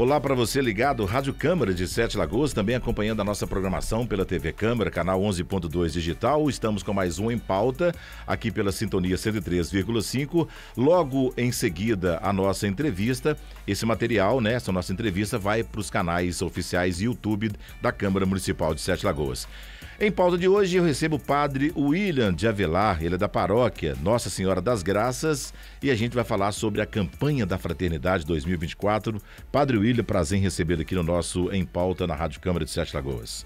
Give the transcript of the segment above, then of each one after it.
Olá para você ligado, Rádio Câmara de Sete Lagoas, também acompanhando a nossa programação pela TV Câmara, canal 11.2 digital. Estamos com mais um em pauta, aqui pela sintonia 103,5. Logo em seguida, a nossa entrevista. Esse material, né, essa nossa entrevista vai para os canais oficiais YouTube da Câmara Municipal de Sete Lagoas. Em pauta de hoje, eu recebo o padre William de Avelar, ele é da paróquia Nossa Senhora das Graças, e a gente vai falar sobre a campanha da Fraternidade 2024. Padre William, prazer em recebê-lo aqui no nosso Em Pauta na Rádio Câmara de Sete Lagoas.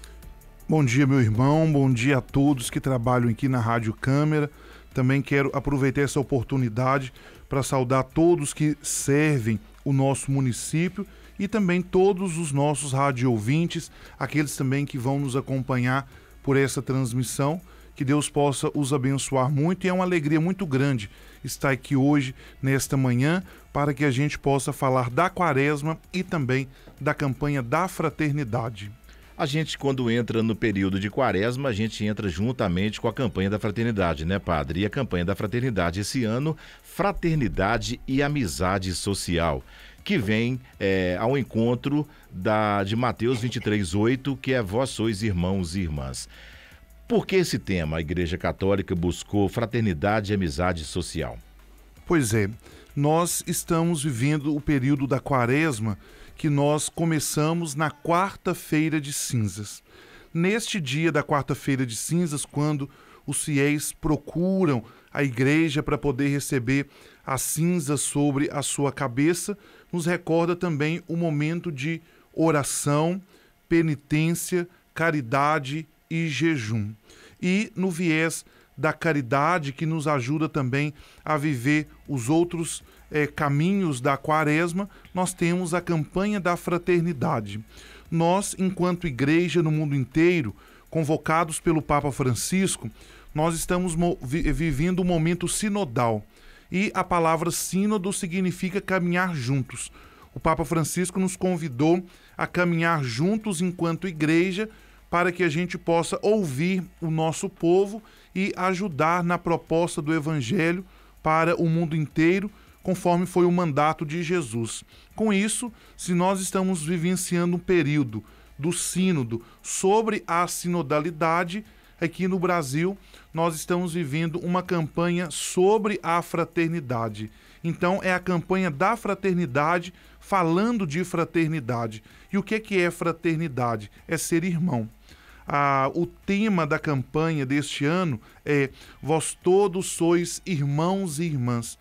Bom dia, meu irmão, bom dia a todos que trabalham aqui na Rádio Câmara. Também quero aproveitar essa oportunidade para saudar todos que servem o nosso município e também todos os nossos rádio ouvintes, aqueles também que vão nos acompanhar por essa transmissão. Que Deus possa os abençoar muito e é uma alegria muito grande estar aqui hoje, nesta manhã, para que a gente possa falar da quaresma e também da campanha da fraternidade. A gente, quando entra no período de quaresma, a gente entra juntamente com a campanha da fraternidade, né, padre? E a campanha da fraternidade esse ano, Fraternidade e Amizade Social que vem é, ao encontro da, de Mateus 23,8, que é Vós sois irmãos e irmãs. Por que esse tema a Igreja Católica buscou fraternidade e amizade social? Pois é, nós estamos vivendo o período da quaresma que nós começamos na quarta-feira de cinzas. Neste dia da quarta-feira de cinzas, quando os fiéis procuram a igreja para poder receber as cinzas sobre a sua cabeça, nos recorda também o momento de oração, penitência, caridade e jejum. E no viés da caridade que nos ajuda também a viver os outros eh, caminhos da quaresma, nós temos a campanha da fraternidade. Nós, enquanto igreja no mundo inteiro, convocados pelo Papa Francisco, nós estamos vivendo um momento sinodal e a palavra sínodo significa caminhar juntos. O Papa Francisco nos convidou a caminhar juntos enquanto igreja para que a gente possa ouvir o nosso povo e ajudar na proposta do evangelho para o mundo inteiro, conforme foi o mandato de Jesus. Com isso, se nós estamos vivenciando um período do sínodo sobre a sinodalidade, aqui no Brasil nós estamos vivendo uma campanha sobre a fraternidade. Então, é a campanha da fraternidade falando de fraternidade. E o que é, que é fraternidade? É ser irmão. Ah, o tema da campanha deste ano é Vós todos sois irmãos e irmãs,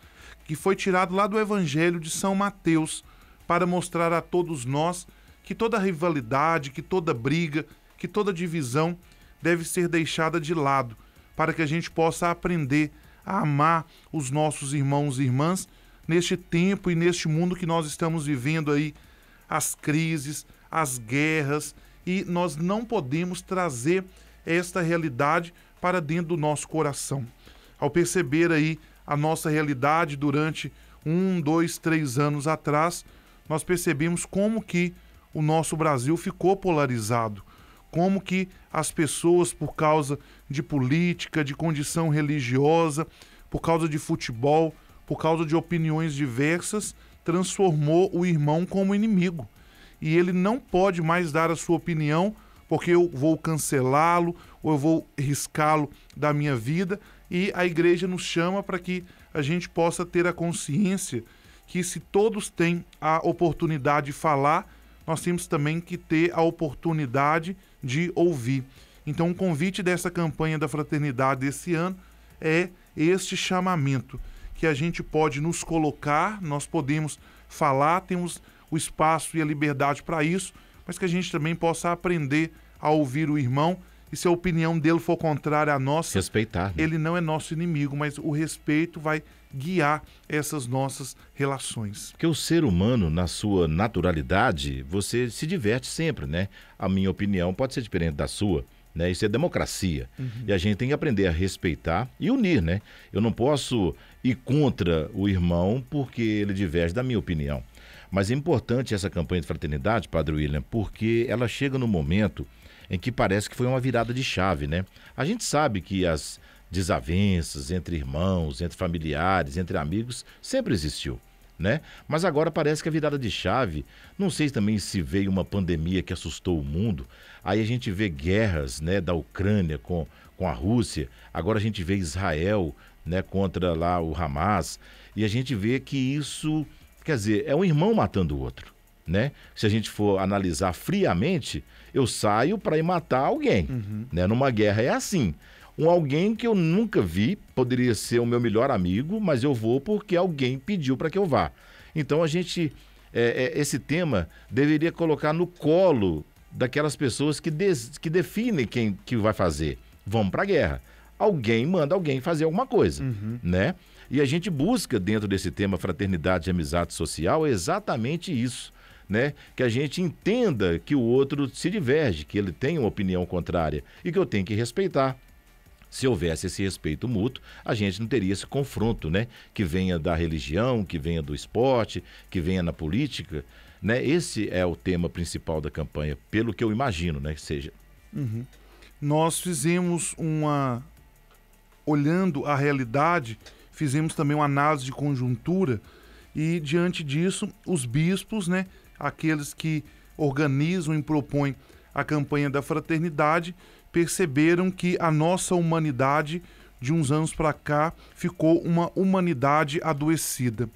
que foi tirado lá do Evangelho de São Mateus, para mostrar a todos nós que toda rivalidade, que toda briga, que toda divisão deve ser deixada de lado para que a gente possa aprender a amar os nossos irmãos e irmãs neste tempo e neste mundo que nós estamos vivendo aí, as crises, as guerras, e nós não podemos trazer esta realidade para dentro do nosso coração. Ao perceber aí a nossa realidade durante um, dois, três anos atrás, nós percebemos como que o nosso Brasil ficou polarizado como que as pessoas, por causa de política, de condição religiosa, por causa de futebol, por causa de opiniões diversas, transformou o irmão como inimigo. E ele não pode mais dar a sua opinião porque eu vou cancelá-lo ou eu vou riscá-lo da minha vida. E a igreja nos chama para que a gente possa ter a consciência que, se todos têm a oportunidade de falar, nós temos também que ter a oportunidade de de ouvir. Então, o convite dessa campanha da fraternidade desse ano é este chamamento que a gente pode nos colocar, nós podemos falar, temos o espaço e a liberdade para isso, mas que a gente também possa aprender a ouvir o irmão e se a opinião dele for contrária à nossa, respeitar. Né? Ele não é nosso inimigo, mas o respeito vai guiar essas nossas relações. Porque o ser humano, na sua naturalidade, você se diverte sempre, né? A minha opinião pode ser diferente da sua. Né? Isso é democracia. Uhum. E a gente tem que aprender a respeitar e unir, né? Eu não posso ir contra o irmão porque ele diverge da minha opinião. Mas é importante essa campanha de fraternidade, Padre William, porque ela chega no momento em que parece que foi uma virada de chave, né? A gente sabe que as desavenças entre irmãos, entre familiares, entre amigos sempre existiu. Né? Mas agora parece que a virada de chave, não sei também se veio uma pandemia que assustou o mundo. Aí a gente vê guerras, né, da Ucrânia com, com a Rússia. Agora a gente vê Israel, né, contra lá o Hamas, e a gente vê que isso, quer dizer, é um irmão matando o outro né? Se a gente for analisar friamente, eu saio para ir matar alguém, uhum. né? Numa guerra é assim. Um alguém que eu nunca vi, poderia ser o meu melhor amigo, mas eu vou porque alguém pediu para que eu vá. Então a gente, é, é, esse tema deveria colocar no colo daquelas pessoas que, des, que definem quem que vai fazer. Vamos para a guerra. Alguém manda alguém fazer alguma coisa, uhum. né? E a gente busca dentro desse tema fraternidade e amizade social é exatamente isso né? Que a gente entenda que o outro se diverge, que ele tem uma opinião contrária e que eu tenho que respeitar. Se houvesse esse respeito mútuo, a gente não teria esse confronto, né? Que venha da religião, que venha do esporte, que venha na política, né? Esse é o tema principal da campanha, pelo que eu imagino, né? Que seja. Uhum. Nós fizemos uma, olhando a realidade, fizemos também uma análise de conjuntura e diante disso os bispos, né? aqueles que organizam e propõem a campanha da fraternidade perceberam que a nossa humanidade de uns anos para cá ficou uma humanidade adoecida,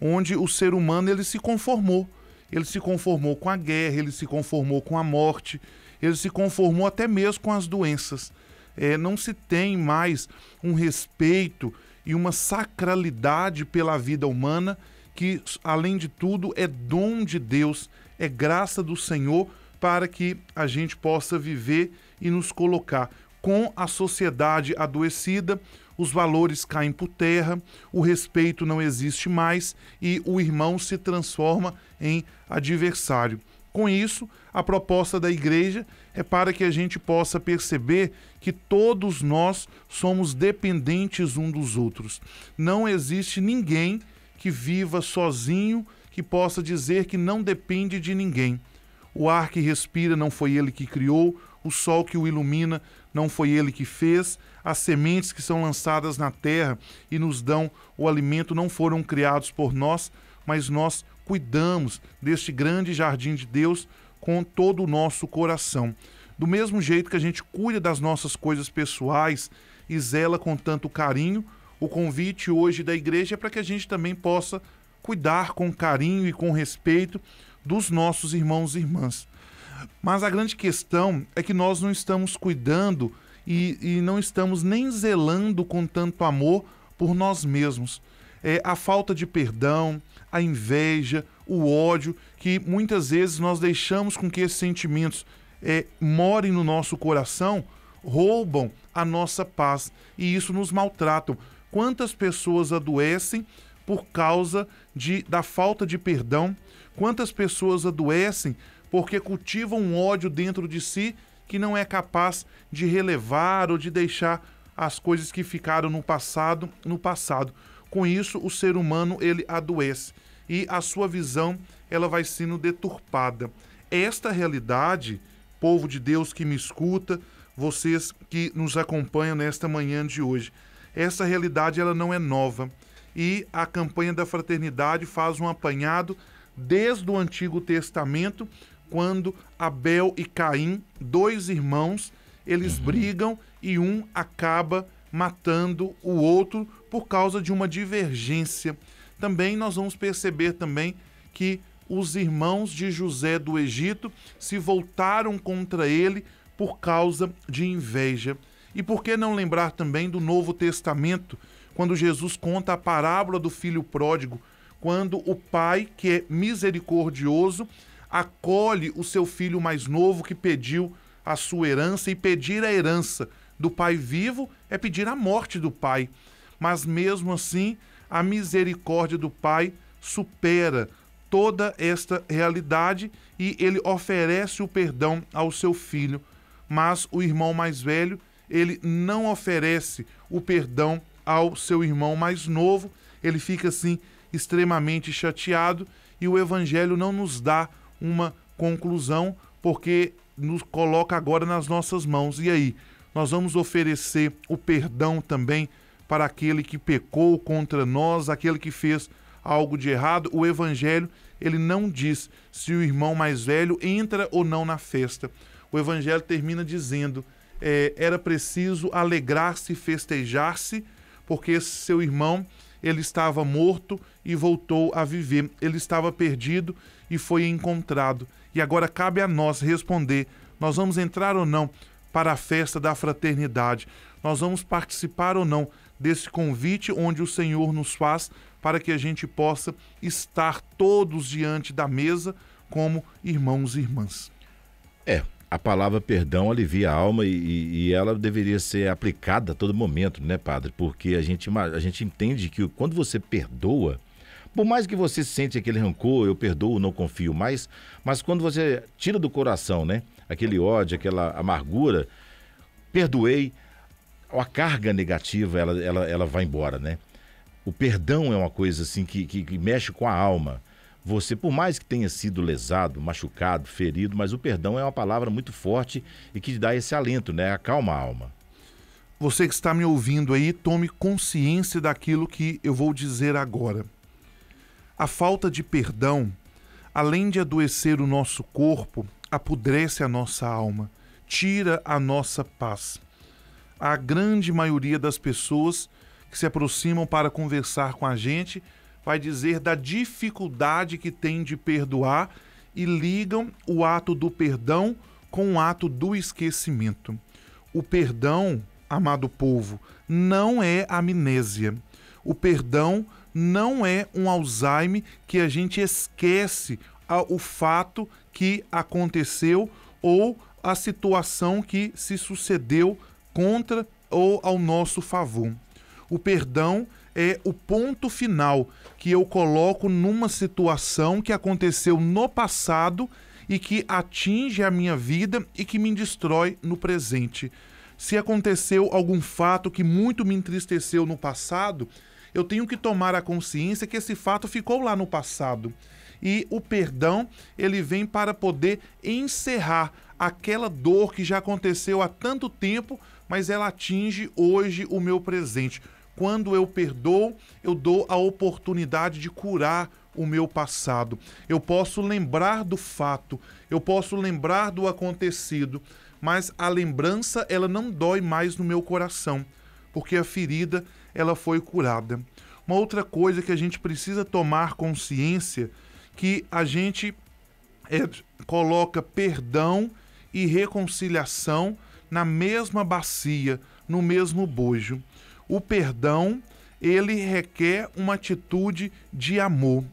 onde o ser humano ele se conformou, ele se conformou com a guerra, ele se conformou com a morte, ele se conformou até mesmo com as doenças. É, não se tem mais um respeito e uma sacralidade pela vida humana que, além de tudo, é dom de Deus, é graça do Senhor para que a gente possa viver e nos colocar com a sociedade adoecida, os valores caem por terra, o respeito não existe mais e o irmão se transforma em adversário. Com isso, a proposta da igreja é para que a gente possa perceber que todos nós somos dependentes um dos outros. Não existe ninguém que viva sozinho, que possa dizer que não depende de ninguém. O ar que respira não foi ele que criou, o sol que o ilumina não foi ele que fez, as sementes que são lançadas na terra e nos dão o alimento não foram criados por nós, mas nós cuidamos deste grande jardim de Deus com todo o nosso coração. Do mesmo jeito que a gente cuida das nossas coisas pessoais e zela com tanto carinho, o convite hoje da igreja é para que a gente também possa cuidar com carinho e com respeito dos nossos irmãos e irmãs. Mas a grande questão é que nós não estamos cuidando e, e não estamos nem zelando com tanto amor por nós mesmos. É, a falta de perdão, a inveja, o ódio, que muitas vezes nós deixamos com que esses sentimentos é, morem no nosso coração, roubam a nossa paz e isso nos maltratam, Quantas pessoas adoecem por causa de, da falta de perdão? Quantas pessoas adoecem porque cultivam um ódio dentro de si que não é capaz de relevar ou de deixar as coisas que ficaram no passado no passado. Com isso, o ser humano ele adoece e a sua visão ela vai sendo deturpada. Esta realidade, povo de Deus que me escuta, vocês que nos acompanham nesta manhã de hoje, essa realidade ela não é nova e a campanha da fraternidade faz um apanhado desde o Antigo Testamento, quando Abel e Caim, dois irmãos, eles uhum. brigam e um acaba matando o outro por causa de uma divergência. Também nós vamos perceber também que os irmãos de José do Egito se voltaram contra ele por causa de inveja. E por que não lembrar também do Novo Testamento, quando Jesus conta a parábola do filho pródigo, quando o pai, que é misericordioso, acolhe o seu filho mais novo que pediu a sua herança, e pedir a herança do pai vivo é pedir a morte do pai. Mas mesmo assim, a misericórdia do pai supera toda esta realidade e ele oferece o perdão ao seu filho. Mas o irmão mais velho ele não oferece o perdão ao seu irmão mais novo, ele fica assim extremamente chateado e o evangelho não nos dá uma conclusão porque nos coloca agora nas nossas mãos. E aí, nós vamos oferecer o perdão também para aquele que pecou contra nós, aquele que fez algo de errado. O evangelho, ele não diz se o irmão mais velho entra ou não na festa. O evangelho termina dizendo: é, era preciso alegrar-se, e festejar-se, porque seu irmão ele estava morto e voltou a viver. Ele estava perdido e foi encontrado. E agora cabe a nós responder: nós vamos entrar ou não para a festa da fraternidade? Nós vamos participar ou não desse convite onde o Senhor nos faz para que a gente possa estar todos diante da mesa como irmãos e irmãs? É, a palavra perdão alivia a alma e, e, ela deveria ser aplicada a todo momento, né, padre? Porque a gente, a gente entende que quando você perdoa, por mais que você sente aquele rancor, eu perdoo, não confio mais, mas quando você tira do coração, né, aquele ódio, aquela amargura, perdoei, a carga negativa, ela, ela, ela vai embora, né? O perdão é uma coisa assim que, que, que mexe com a alma você, por mais que tenha sido lesado, machucado, ferido, mas o perdão é uma palavra muito forte e que dá esse alento, né? Acalma a alma. Você que está me ouvindo aí, tome consciência daquilo que eu vou dizer agora. A falta de perdão, além de adoecer o nosso corpo, apodrece a nossa alma, tira a nossa paz. A grande maioria das pessoas que se aproximam para conversar com a gente vai dizer da dificuldade que tem de perdoar e ligam o ato do perdão com o ato do esquecimento. O perdão, amado povo, não é amnésia. O perdão não é um Alzheimer que a gente esquece o fato que aconteceu ou a situação que se sucedeu contra ou ao nosso favor. O perdão é é o ponto final que eu coloco numa situação que aconteceu no passado e que atinge a minha vida e que me destrói no presente. Se aconteceu algum fato que muito me entristeceu no passado, eu tenho que tomar a consciência que esse fato ficou lá no passado. E o perdão, ele vem para poder encerrar aquela dor que já aconteceu há tanto tempo, mas ela atinge hoje o meu presente. Quando eu perdoo, eu dou a oportunidade de curar o meu passado. Eu posso lembrar do fato, eu posso lembrar do acontecido, mas a lembrança ela não dói mais no meu coração, porque a ferida ela foi curada. Uma outra coisa que a gente precisa tomar consciência que a gente é, coloca perdão e reconciliação na mesma bacia, no mesmo bojo o perdão ele requer uma atitude de amor.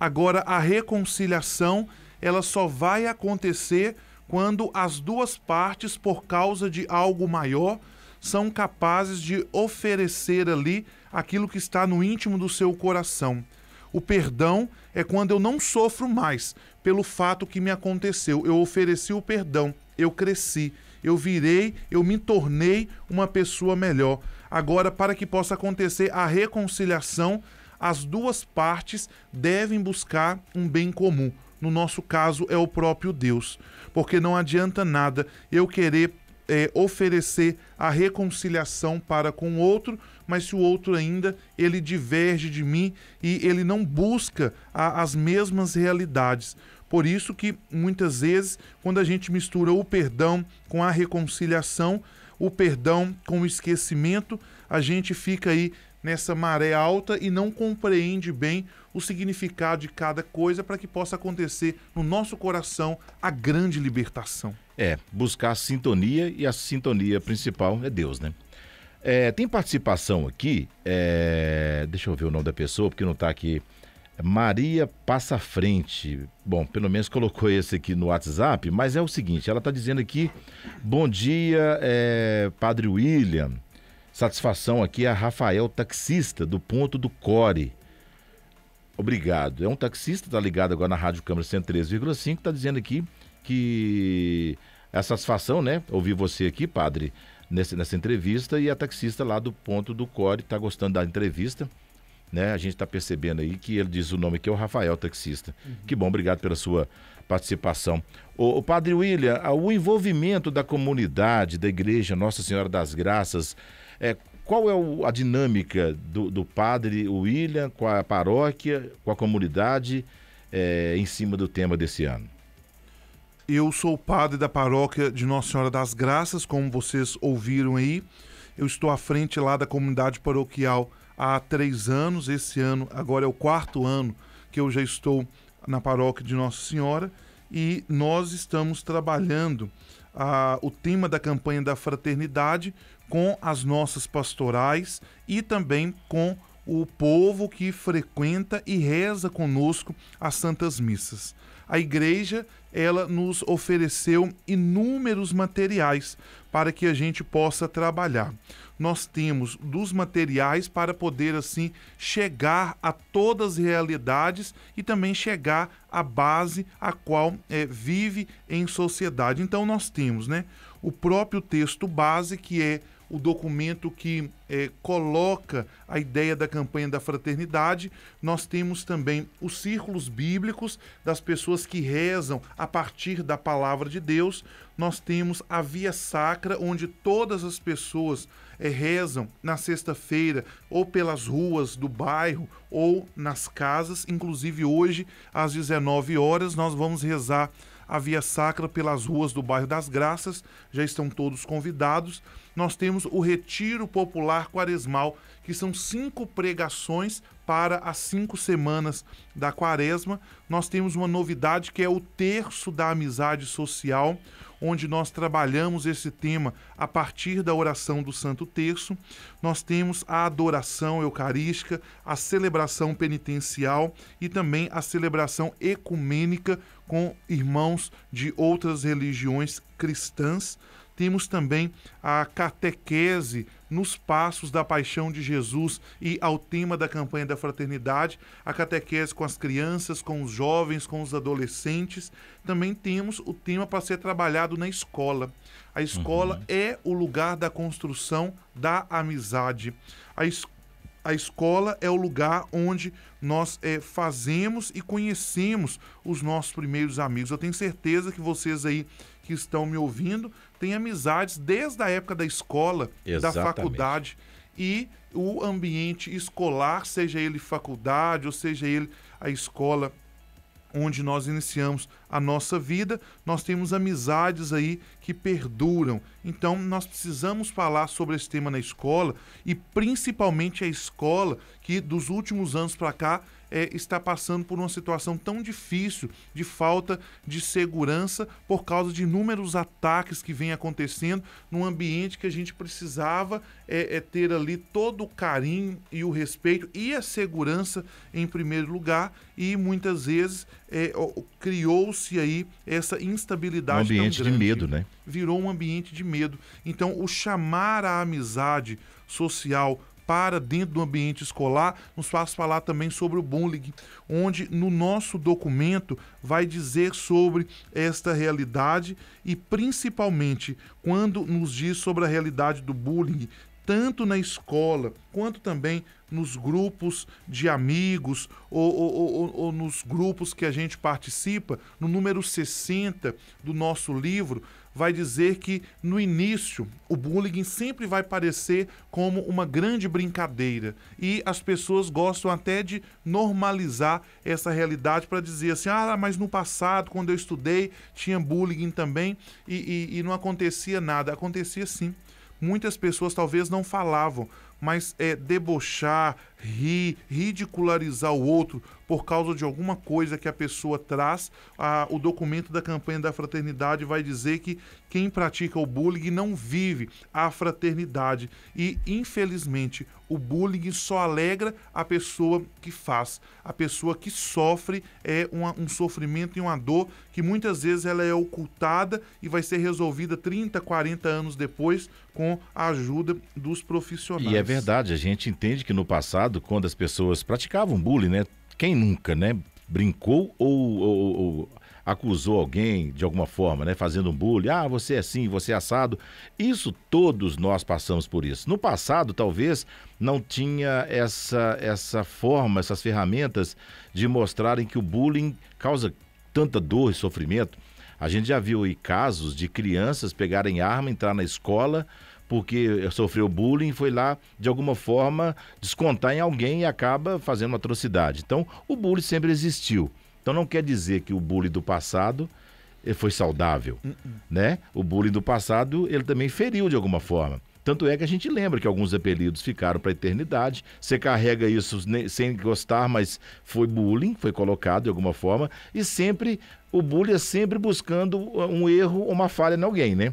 Agora, a reconciliação ela só vai acontecer quando as duas partes, por causa de algo maior, são capazes de oferecer ali aquilo que está no íntimo do seu coração. O perdão é quando eu não sofro mais pelo fato que me aconteceu. Eu ofereci o perdão, eu cresci, eu virei, eu me tornei uma pessoa melhor. Agora, para que possa acontecer a reconciliação, as duas partes devem buscar um bem comum. No nosso caso, é o próprio Deus. Porque não adianta nada eu querer é, oferecer a reconciliação para com o outro, mas se o outro ainda ele diverge de mim e ele não busca a, as mesmas realidades. Por isso que muitas vezes, quando a gente mistura o perdão com a reconciliação, o perdão com o esquecimento, a gente fica aí nessa maré alta e não compreende bem o significado de cada coisa para que possa acontecer no nosso coração a grande libertação. É, buscar a sintonia e a sintonia principal é Deus, né? É, tem participação aqui, é, deixa eu ver o nome da pessoa, porque não está aqui é, Maria Passa Frente. Bom, pelo menos colocou esse aqui no WhatsApp, mas é o seguinte: ela está dizendo aqui, bom dia, é, Padre William. Satisfação aqui a é Rafael, taxista do Ponto do Core. Obrigado. É um taxista, está ligado agora na Rádio Câmara 103,5, está dizendo aqui que é a satisfação, né? Ouvir você aqui, Padre, nessa, nessa entrevista, e a taxista lá do Ponto do Core está gostando da entrevista né? A gente está percebendo aí que ele diz o nome que é o Rafael Taxista. Uhum. Que bom, obrigado pela sua participação. O, o Padre William, o envolvimento da comunidade, da igreja Nossa Senhora das Graças, é, qual é o, a dinâmica do, do Padre William com a paróquia, com a comunidade, é, em cima do tema desse ano? Eu sou o padre da paróquia de Nossa Senhora das Graças, como vocês ouviram aí. Eu estou à frente lá da comunidade paroquial há três anos. Esse ano, agora é o quarto ano que eu já estou na paróquia de Nossa Senhora e nós estamos trabalhando ah, o tema da campanha da fraternidade com as nossas pastorais e também com o povo que frequenta e reza conosco as Santas Missas a igreja ela nos ofereceu inúmeros materiais para que a gente possa trabalhar. Nós temos dos materiais para poder assim chegar a todas as realidades e também chegar à base a qual é, vive em sociedade. Então nós temos, né, o próprio texto base que é o documento que é, coloca a ideia da campanha da fraternidade. Nós temos também os círculos bíblicos das pessoas que rezam a partir da palavra de Deus. Nós temos a via sacra, onde todas as pessoas é, rezam na sexta-feira, ou pelas ruas do bairro, ou nas casas. Inclusive hoje, às 19 horas, nós vamos rezar a Via Sacra pelas ruas do bairro das Graças. Já estão todos convidados. Nós temos o Retiro Popular Quaresmal, que são cinco pregações para as cinco semanas da quaresma. Nós temos uma novidade que é o terço da amizade social, onde nós trabalhamos esse tema a partir da oração do Santo Terço. Nós temos a adoração eucarística, a celebração penitencial e também a celebração ecumênica com irmãos de outras religiões cristãs. Temos também a catequese nos passos da paixão de Jesus e ao tema da campanha da fraternidade, a catequese com as crianças, com os jovens, com os adolescentes. Também temos o tema para ser trabalhado na escola. A escola uhum. é o lugar da construção da amizade. A escola a escola é o lugar onde nós é, fazemos e conhecemos os nossos primeiros amigos. Eu tenho certeza que vocês aí que estão me ouvindo têm amizades desde a época da escola, Exatamente. da faculdade e o ambiente escolar, seja ele faculdade ou seja ele a escola onde nós iniciamos a nossa vida, nós temos amizades aí que perduram. Então, nós precisamos falar sobre esse tema na escola e principalmente a escola que dos últimos anos para cá é, está passando por uma situação tão difícil de falta de segurança por causa de inúmeros ataques que vem acontecendo num ambiente que a gente precisava é, é ter ali todo o carinho e o respeito e a segurança em primeiro lugar e muitas vezes é, criou-se aí essa instabilidade. Um ambiente grande, de medo, né? Virou um ambiente de medo. Então, o chamar a amizade social para dentro do ambiente escolar nos faz falar também sobre o bullying, onde no nosso documento vai dizer sobre esta realidade e principalmente quando nos diz sobre a realidade do bullying, tanto na escola quanto também nos grupos de amigos ou, ou, ou, ou, nos grupos que a gente participa, no número 60 do nosso livro, vai dizer que no início o bullying sempre vai parecer como uma grande brincadeira e as pessoas gostam até de normalizar essa realidade para dizer assim: ah, mas no passado, quando eu estudei, tinha bullying também e, e, e não acontecia nada. Acontecia sim muitas pessoas talvez não falavam, mas é, debochar, ridicularizar o outro por causa de alguma coisa que a pessoa traz. o documento da campanha da fraternidade vai dizer que quem pratica o bullying não vive a fraternidade. E, infelizmente, o bullying só alegra a pessoa que faz. A pessoa que sofre é uma, um sofrimento e uma dor que muitas vezes ela é ocultada e vai ser resolvida 30, 40 anos depois com a ajuda dos profissionais. E é verdade, a gente entende que no passado passado, quando as pessoas praticavam bullying, né? Quem nunca, né? Brincou ou, ou, ou acusou alguém de alguma forma, né? Fazendo um bullying. Ah, você é assim, você é assado. Isso todos nós passamos por isso. No passado, talvez, não tinha essa, essa forma, essas ferramentas de mostrarem que o bullying causa tanta dor e sofrimento. A gente já viu aí casos de crianças pegarem arma, entrar na escola porque sofreu bullying, foi lá de alguma forma descontar em alguém e acaba fazendo uma atrocidade. Então, o bullying sempre existiu. Então, não quer dizer que o bullying do passado eh, foi saudável, uh -uh. né? O bullying do passado, ele também feriu de alguma forma. Tanto é que a gente lembra que alguns apelidos ficaram para a eternidade. Você carrega isso sem gostar, mas foi bullying, foi colocado de alguma forma. E sempre, o bullying é sempre buscando ah, um erro, ou uma falha em alguém, né?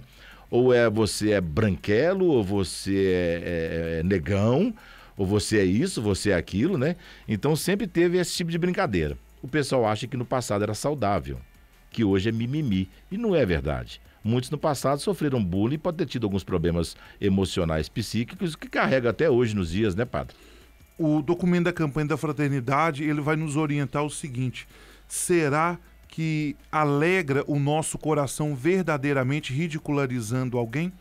ou é você é branquelo, ou você é, é, é negão, ou você é isso, você é aquilo, né? Então sempre teve esse tipo de brincadeira. O pessoal acha que no passado era saudável, que hoje é mimimi, e não é verdade. Muitos no passado sofreram bullying e pode ter tido alguns problemas emocionais, psíquicos, que carrega até hoje nos dias, né, padre? O documento da campanha da fraternidade, ele vai nos orientar o seguinte: será que que alegra o nosso coração verdadeiramente ridicularizando alguém?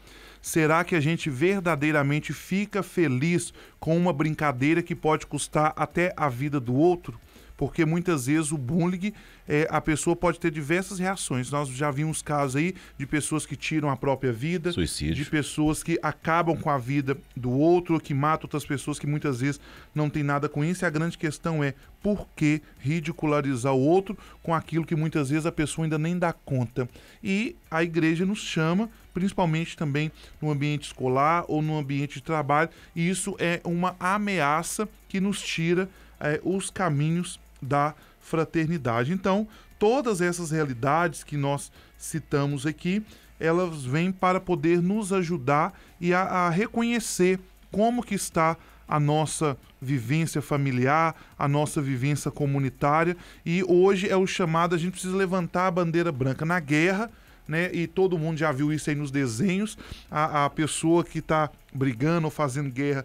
Será que a gente verdadeiramente fica feliz com uma brincadeira que pode custar até a vida do outro? porque muitas vezes o bullying, é, a pessoa pode ter diversas reações. Nós já vimos casos aí de pessoas que tiram a própria vida, Suicídio. de pessoas que acabam com a vida do outro, que matam outras pessoas que muitas vezes não tem nada com isso. E a grande questão é por que ridicularizar o outro com aquilo que muitas vezes a pessoa ainda nem dá conta. E a igreja nos chama, principalmente também no ambiente escolar ou no ambiente de trabalho, e isso é uma ameaça que nos tira é, os caminhos da fraternidade. Então, todas essas realidades que nós citamos aqui, elas vêm para poder nos ajudar e a, a reconhecer como que está a nossa vivência familiar, a nossa vivência comunitária. E hoje é o chamado, a gente precisa levantar a bandeira branca na guerra, né? E todo mundo já viu isso aí nos desenhos. A, a pessoa que está brigando ou fazendo guerra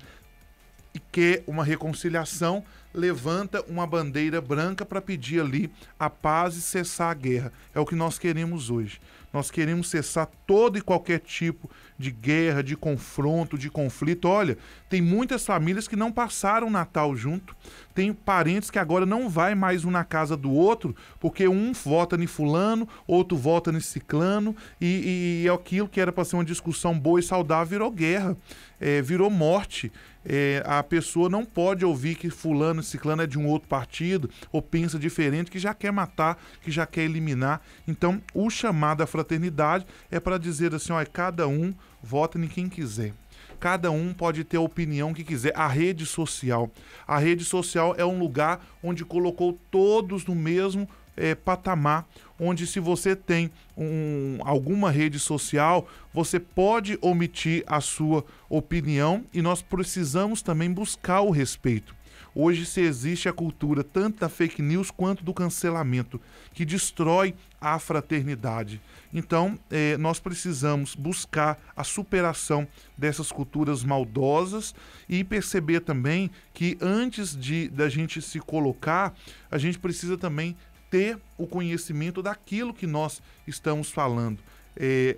e quer uma reconciliação, levanta uma bandeira branca para pedir ali a paz e cessar a guerra. É o que nós queremos hoje. Nós queremos cessar todo e qualquer tipo de guerra, de confronto, de conflito. Olha, tem muitas famílias que não passaram o Natal junto. Tem parentes que agora não vai mais um na casa do outro, porque um vota em fulano, outro vota em ciclano, e, e é aquilo que era para ser uma discussão boa e saudável virou guerra, é, virou morte. É, a pessoa não pode ouvir que fulano, e ciclano é de um outro partido, ou pensa diferente, que já quer matar, que já quer eliminar. Então, o chamado à fraternidade é para dizer assim, ó, é cada um vota em quem quiser. Cada um pode ter a opinião que quiser. A rede social. A rede social é um lugar onde colocou todos no mesmo é, patamar, onde se você tem um, alguma rede social, você pode omitir a sua opinião e nós precisamos também buscar o respeito. Hoje se existe a cultura tanto da fake news quanto do cancelamento, que destrói a fraternidade. Então, eh, nós precisamos buscar a superação dessas culturas maldosas e perceber também que antes de da gente se colocar, a gente precisa também ter o conhecimento daquilo que nós estamos falando. Eh,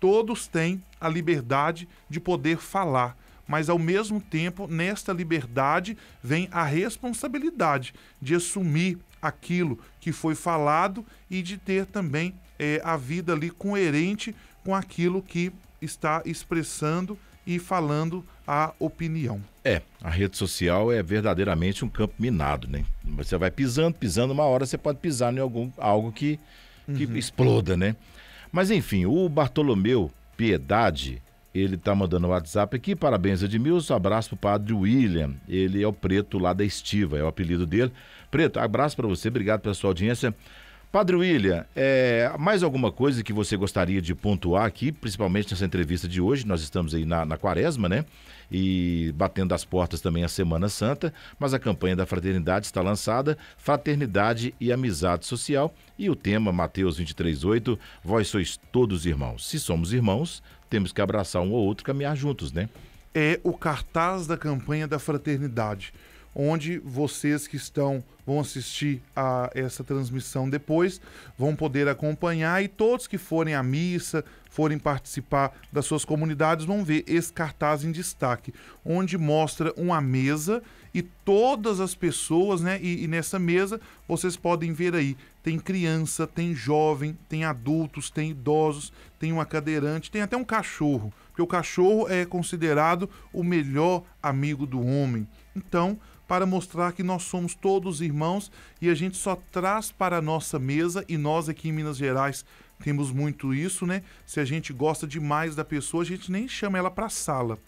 todos têm a liberdade de poder falar mas ao mesmo tempo, nesta liberdade vem a responsabilidade de assumir aquilo que foi falado e de ter também é, a vida ali coerente com aquilo que está expressando e falando a opinião. É, a rede social é verdadeiramente um campo minado, né? Você vai pisando, pisando, uma hora você pode pisar em algum, algo que, que uhum. exploda, né? Mas enfim, o Bartolomeu Piedade, ele está mandando o um WhatsApp aqui. Parabéns, Edmilson. Abraço pro padre William. Ele é o preto lá da Estiva, é o apelido dele. Preto, abraço para você. Obrigado pela sua audiência. Padre William, é, mais alguma coisa que você gostaria de pontuar aqui, principalmente nessa entrevista de hoje? Nós estamos aí na, na quaresma, né? E batendo as portas também a Semana Santa, mas a campanha da fraternidade está lançada, Fraternidade e Amizade Social, e o tema, Mateus 23,8, Vós sois todos irmãos. Se somos irmãos, temos que abraçar um ou outro, caminhar juntos, né? É o cartaz da campanha da fraternidade onde vocês que estão vão assistir a essa transmissão depois, vão poder acompanhar e todos que forem à missa, forem participar das suas comunidades, vão ver esse cartaz em destaque, onde mostra uma mesa e todas as pessoas, né? E, e nessa mesa vocês podem ver aí, tem criança, tem jovem, tem adultos, tem idosos, tem uma cadeirante, tem até um cachorro, porque o cachorro é considerado o melhor amigo do homem. Então, para mostrar que nós somos todos irmãos e a gente só traz para a nossa mesa, e nós aqui em Minas Gerais temos muito isso, né? Se a gente gosta demais da pessoa, a gente nem chama ela para a sala.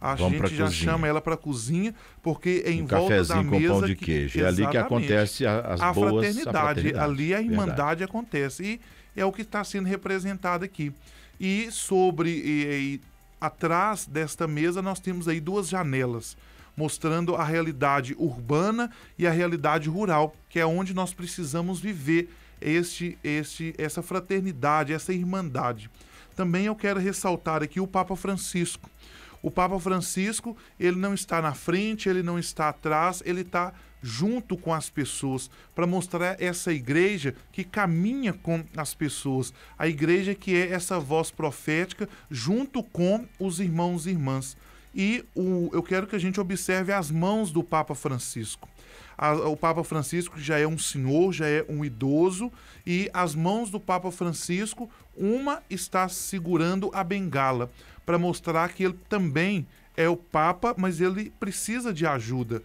A Vamos gente já cozinha. chama ela para a cozinha, porque é em um volta da mesa... com pão de queijo. Que, é ali que acontece as a boas... Fraternidade, a fraternidade. Ali a irmandade Verdade. acontece. E é o que está sendo representado aqui. E sobre... E, e, atrás desta mesa nós temos aí duas janelas mostrando a realidade urbana e a realidade rural, que é onde nós precisamos viver este, este, essa fraternidade, essa irmandade. Também eu quero ressaltar aqui o Papa Francisco. O Papa Francisco, ele não está na frente, ele não está atrás, ele está junto com as pessoas, para mostrar essa igreja que caminha com as pessoas, a igreja que é essa voz profética junto com os irmãos e irmãs. E o, eu quero que a gente observe as mãos do Papa Francisco. A, o Papa Francisco já é um senhor, já é um idoso, e as mãos do Papa Francisco, uma está segurando a bengala, para mostrar que ele também é o Papa, mas ele precisa de ajuda.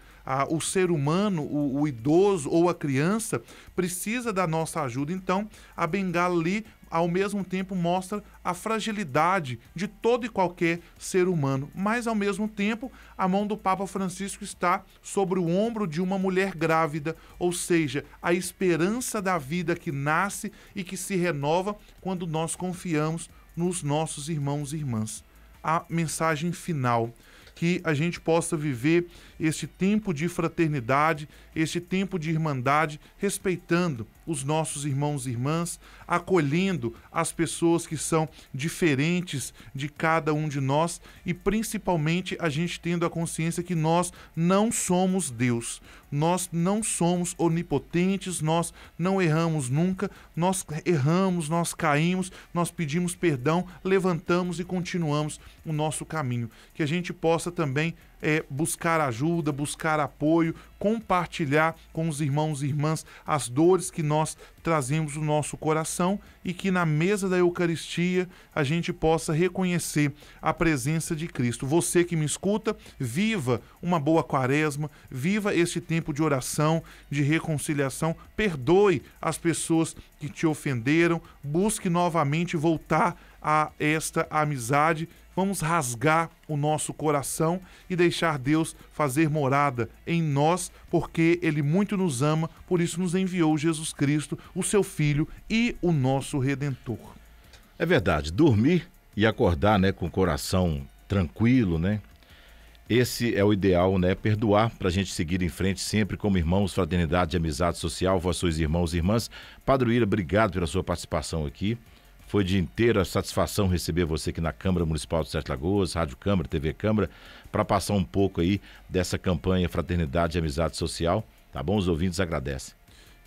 o ser humano, o, o, idoso ou a criança, precisa da nossa ajuda. Então, a bengala ali ao mesmo tempo mostra a fragilidade de todo e qualquer ser humano. Mas, ao mesmo tempo, a mão do Papa Francisco está sobre o ombro de uma mulher grávida, ou seja, a esperança da vida que nasce e que se renova quando nós confiamos nos nossos irmãos e irmãs. A mensagem final que a gente possa viver este tempo de fraternidade, este tempo de irmandade, respeitando os nossos irmãos e irmãs, acolhendo as pessoas que são diferentes de cada um de nós e principalmente a gente tendo a consciência que nós não somos Deus, nós não somos onipotentes, nós não erramos nunca, nós erramos, nós caímos, nós pedimos perdão, levantamos e continuamos o nosso caminho. Que a gente possa também é, buscar ajuda, buscar apoio, compartilhar com os irmãos e irmãs as dores que nós trazemos no nosso coração e que na mesa da Eucaristia a gente possa reconhecer a presença de Cristo. Você que me escuta, viva uma boa quaresma, viva este tempo de oração, de reconciliação, perdoe as pessoas que te ofenderam, busque novamente voltar a esta amizade vamos rasgar o nosso coração e deixar Deus fazer morada em nós, porque Ele muito nos ama, por isso nos enviou Jesus Cristo, o seu Filho e o nosso Redentor. É verdade, dormir e acordar né, com o coração tranquilo, né? Esse é o ideal, né? Perdoar para a gente seguir em frente sempre como irmãos, fraternidade, amizade social, vossos irmãos e irmãs. Padroeira, obrigado pela sua participação aqui. Foi o dia inteiro a satisfação receber você aqui na Câmara Municipal de Sete Lagoas, Rádio Câmara, TV Câmara, para passar um pouco aí dessa campanha Fraternidade e Amizade Social. Tá bom? Os ouvintes agradecem.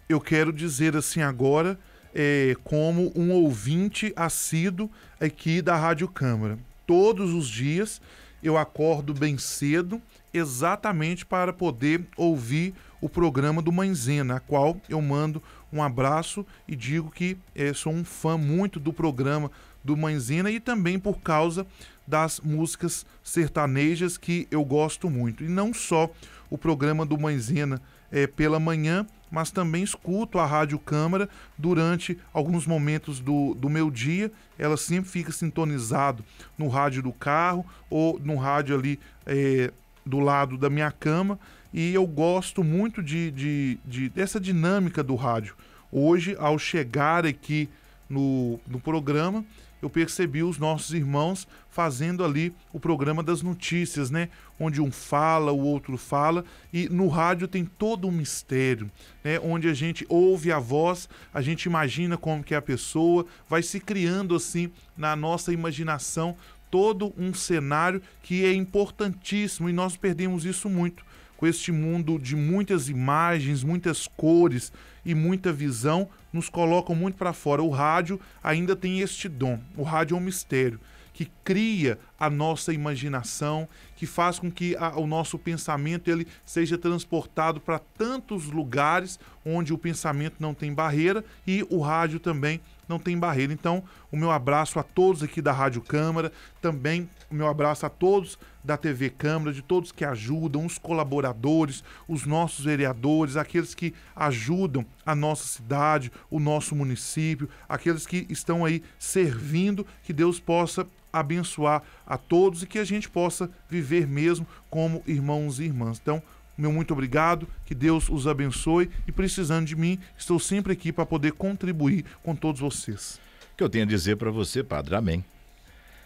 Eu quero dizer assim agora, é, como um ouvinte assíduo aqui da Rádio Câmara. Todos os dias eu acordo bem cedo, exatamente para poder ouvir o programa do Manzena, a qual eu mando um abraço e digo que eh, sou um fã muito do programa do Manzina e também por causa das músicas sertanejas que eu gosto muito. E não só o programa do Manzina eh, pela manhã, mas também escuto a Rádio Câmara durante alguns momentos do, do meu dia. Ela sempre fica sintonizado no rádio do carro ou no rádio ali eh, do lado da minha cama e eu gosto muito de, de, de, dessa dinâmica do rádio. Hoje, ao chegar aqui no, no programa, eu percebi os nossos irmãos fazendo ali o programa das notícias, né? Onde um fala, o outro fala, e no rádio tem todo um mistério, né? Onde a gente ouve a voz, a gente imagina como que é a pessoa, vai se criando assim na nossa imaginação todo um cenário que é importantíssimo e nós perdemos isso muito com este mundo de muitas imagens, muitas cores e muita visão, nos colocam muito para fora. O rádio ainda tem este dom. O rádio é um mistério que cria a nossa imaginação, que faz com que a, o nosso pensamento ele seja transportado para tantos lugares onde o pensamento não tem barreira e o rádio também não tem barreira. Então, o meu abraço a todos aqui da Rádio Câmara, também o meu abraço a todos da TV Câmara, de todos que ajudam, os colaboradores, os nossos vereadores, aqueles que ajudam a nossa cidade, o nosso município, aqueles que estão aí servindo, que Deus possa abençoar a todos e que a gente possa viver mesmo como irmãos e irmãs. Então, meu muito obrigado, que Deus os abençoe e precisando de mim, estou sempre aqui para poder contribuir com todos vocês. O que eu tenho a dizer para você, padre, amém.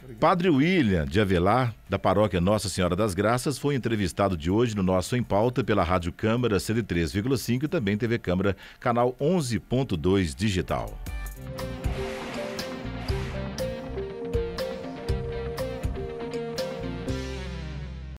Obrigado. Padre William de Avelar, da paróquia Nossa Senhora das Graças, foi entrevistado de hoje no nosso Em Pauta pela Rádio Câmara 103,5 e também TV Câmara, canal 11.2 Digital.